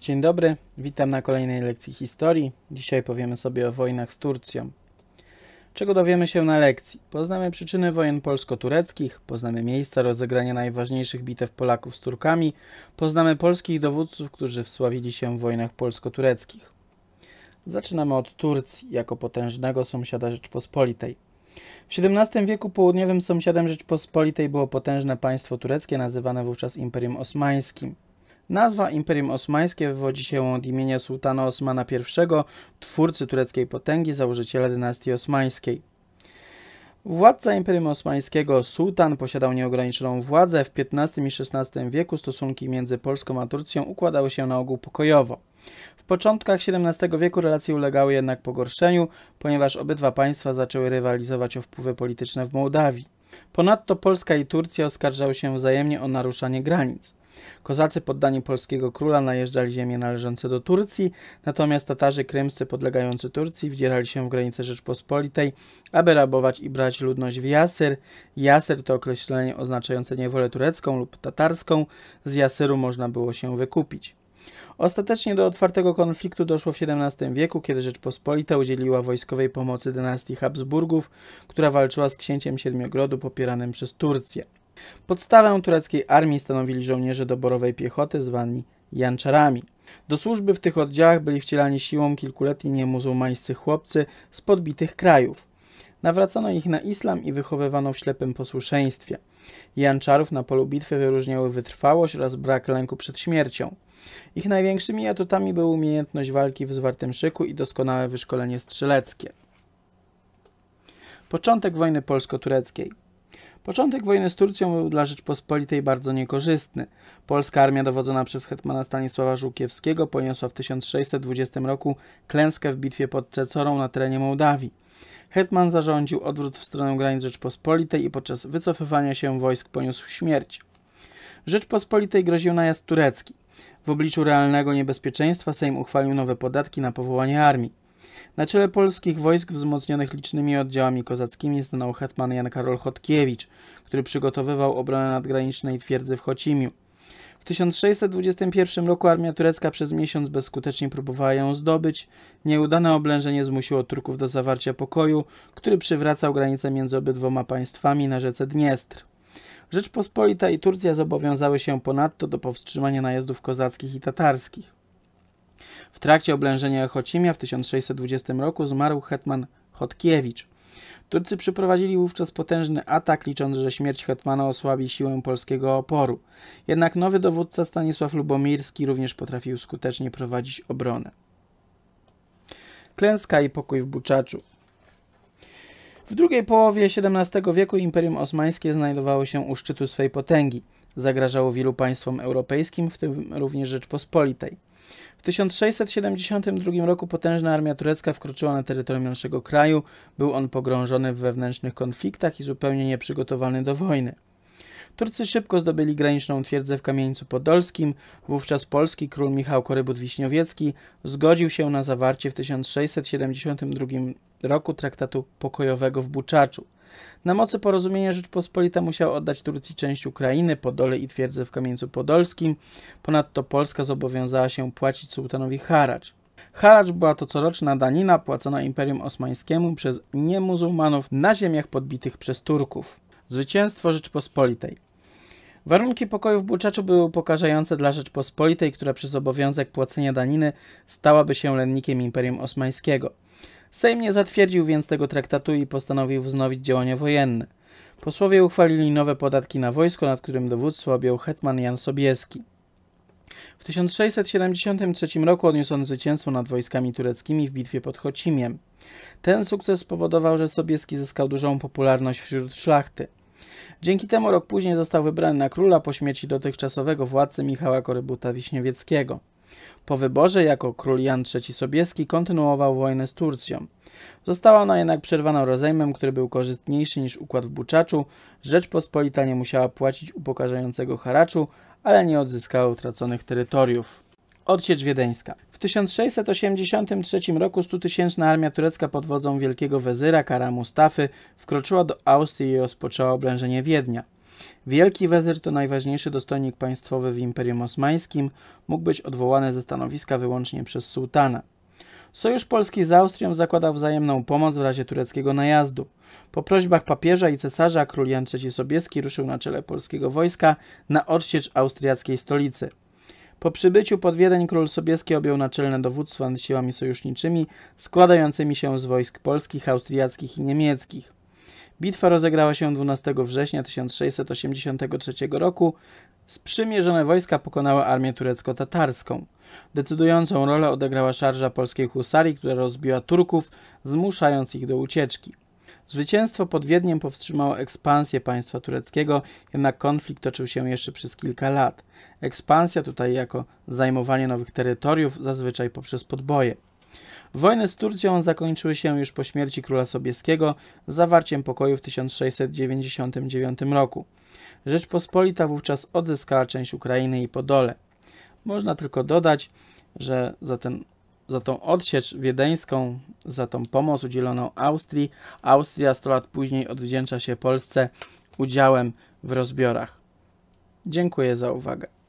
Dzień dobry, witam na kolejnej lekcji historii. Dzisiaj powiemy sobie o wojnach z Turcją. Czego dowiemy się na lekcji? Poznamy przyczyny wojen polsko-tureckich, poznamy miejsca rozegrania najważniejszych bitew Polaków z Turkami, poznamy polskich dowódców, którzy wsławili się w wojnach polsko-tureckich. Zaczynamy od Turcji, jako potężnego sąsiada Rzeczpospolitej. W XVII wieku południowym sąsiadem Rzeczpospolitej było potężne państwo tureckie nazywane wówczas Imperium Osmańskim. Nazwa Imperium Osmańskie wywodzi się od imienia sułtana Osmana I, twórcy tureckiej potęgi, założyciela dynastii osmańskiej. Władca Imperium Osmańskiego, sułtan, posiadał nieograniczoną władzę. W XV i XVI wieku stosunki między Polską a Turcją układały się na ogół pokojowo. W początkach XVII wieku relacje ulegały jednak pogorszeniu, ponieważ obydwa państwa zaczęły rywalizować o wpływy polityczne w Mołdawii. Ponadto Polska i Turcja oskarżały się wzajemnie o naruszanie granic. Kozacy poddani polskiego króla najeżdżali ziemie należące do Turcji, natomiast Tatarzy krymscy podlegający Turcji wdzierali się w granice Rzeczpospolitej, aby rabować i brać ludność w Jasyr. Jasyr to określenie oznaczające niewolę turecką lub tatarską. Z Jasyru można było się wykupić. Ostatecznie do otwartego konfliktu doszło w XVII wieku, kiedy Rzeczpospolita udzieliła wojskowej pomocy dynastii Habsburgów, która walczyła z księciem Siedmiogrodu popieranym przez Turcję. Podstawę tureckiej armii stanowili żołnierze doborowej piechoty zwani janczarami. Do służby w tych oddziałach byli wcielani siłą kilkuletni niemuzułmańscy chłopcy z podbitych krajów. Nawracano ich na islam i wychowywano w ślepym posłuszeństwie. Janczarów na polu bitwy wyróżniały wytrwałość oraz brak lęku przed śmiercią. Ich największymi atutami były umiejętność walki w zwartym szyku i doskonałe wyszkolenie strzeleckie. Początek wojny polsko-tureckiej. Początek wojny z Turcją był dla Rzeczpospolitej bardzo niekorzystny. Polska armia dowodzona przez hetmana Stanisława Żółkiewskiego poniosła w 1620 roku klęskę w bitwie pod Cecorą na terenie Mołdawii. Hetman zarządził odwrót w stronę granic Rzeczpospolitej i podczas wycofywania się wojsk poniósł śmierć. Rzeczpospolitej groził najazd turecki. W obliczu realnego niebezpieczeństwa Sejm uchwalił nowe podatki na powołanie armii. Na czele polskich wojsk wzmocnionych licznymi oddziałami kozackimi stanął hetman Jan Karol Chodkiewicz, który przygotowywał obronę nadgranicznej twierdzy w Chocimiu. W 1621 roku armia turecka przez miesiąc bezskutecznie próbowała ją zdobyć. Nieudane oblężenie zmusiło Turków do zawarcia pokoju, który przywracał granicę między obydwoma państwami na rzece Dniestr. Rzeczpospolita i Turcja zobowiązały się ponadto do powstrzymania najazdów kozackich i tatarskich. W trakcie oblężenia Ochocimia w 1620 roku zmarł hetman Chodkiewicz. Turcy przeprowadzili wówczas potężny atak, licząc, że śmierć hetmana osłabi siłę polskiego oporu. Jednak nowy dowódca Stanisław Lubomirski również potrafił skutecznie prowadzić obronę. Klęska i pokój w Buczaczu. W drugiej połowie XVII wieku Imperium Osmańskie znajdowało się u szczytu swej potęgi. Zagrażało wielu państwom europejskim, w tym również Rzeczpospolitej. W 1672 roku potężna armia turecka wkroczyła na terytorium naszego kraju. Był on pogrążony w wewnętrznych konfliktach i zupełnie nieprzygotowany do wojny. Turcy szybko zdobyli graniczną twierdzę w Kamieńcu Podolskim. Wówczas polski król Michał Korybut-Wiśniowiecki zgodził się na zawarcie w 1672 roku traktatu pokojowego w Buczaczu. Na mocy porozumienia Rzeczpospolita musiała oddać Turcji część Ukrainy, Podole i twierdzę w Kamieńcu Podolskim. Ponadto Polska zobowiązała się płacić sułtanowi haracz. Haracz była to coroczna danina płacona Imperium Osmańskiemu przez niemuzułmanów na ziemiach podbitych przez Turków. Zwycięstwo Rzeczpospolitej. Warunki pokoju w Buczaczu były upokarzające dla Rzeczpospolitej, która przez obowiązek płacenia daniny stałaby się lennikiem Imperium Osmańskiego. Sejm nie zatwierdził więc tego traktatu i postanowił wznowić działania wojenne. Posłowie uchwalili nowe podatki na wojsko, nad którym dowództwo objął hetman Jan Sobieski. W 1673 roku odniósł on zwycięstwo nad wojskami tureckimi w bitwie pod Chocimiem. Ten sukces spowodował, że Sobieski zyskał dużą popularność wśród szlachty. Dzięki temu rok później został wybrany na króla po śmierci dotychczasowego władcy Michała Korybuta Wiśniewieckiego. Po wyborze jako król Jan III Sobieski kontynuował wojnę z Turcją. Została ona jednak przerwana rozejmem, który był korzystniejszy niż układ w Buczaczu. Rzeczpospolita nie musiała płacić upokarzającego haraczu, ale nie odzyskała utraconych terytoriów. Odciecz Wiedeńska. W 1683 roku 100-tysięczna armia turecka pod wodzą wielkiego wezyra Kara Mustafy wkroczyła do Austrii i rozpoczęła oblężenie Wiednia. Wielki wezyr to najważniejszy dostojnik państwowy w Imperium Osmańskim, mógł być odwołany ze stanowiska wyłącznie przez sułtana. Sojusz Polski z Austrią zakładał wzajemną pomoc w razie tureckiego najazdu. Po prośbach papieża i cesarza król Jan III Sobieski ruszył na czele polskiego wojska na odsiecz austriackiej stolicy. Po przybyciu pod Wiedeń król Sobieski objął naczelne dowództwo nad siłami sojuszniczymi składającymi się z wojsk polskich, austriackich i niemieckich. Bitwa rozegrała się 12 września 1683 roku. Sprzymierzone wojska pokonały armię turecko-tatarską. Decydującą rolę odegrała szarża polskiej husarii, która rozbiła Turków, zmuszając ich do ucieczki. Zwycięstwo pod Wiedniem powstrzymało ekspansję państwa tureckiego, jednak konflikt toczył się jeszcze przez kilka lat. Ekspansja tutaj jako zajmowanie nowych terytoriów, zazwyczaj poprzez podboje. Wojny z Turcją zakończyły się już po śmierci króla Sobieskiego zawarciem pokoju w 1699 roku. Rzeczpospolita wówczas odzyskała część Ukrainy i Podole. Można tylko dodać, że za, ten, za tą odsiecz wiedeńską, za tą pomoc udzieloną Austrii, Austria 100 lat później odwdzięcza się Polsce udziałem w rozbiorach. Dziękuję za uwagę.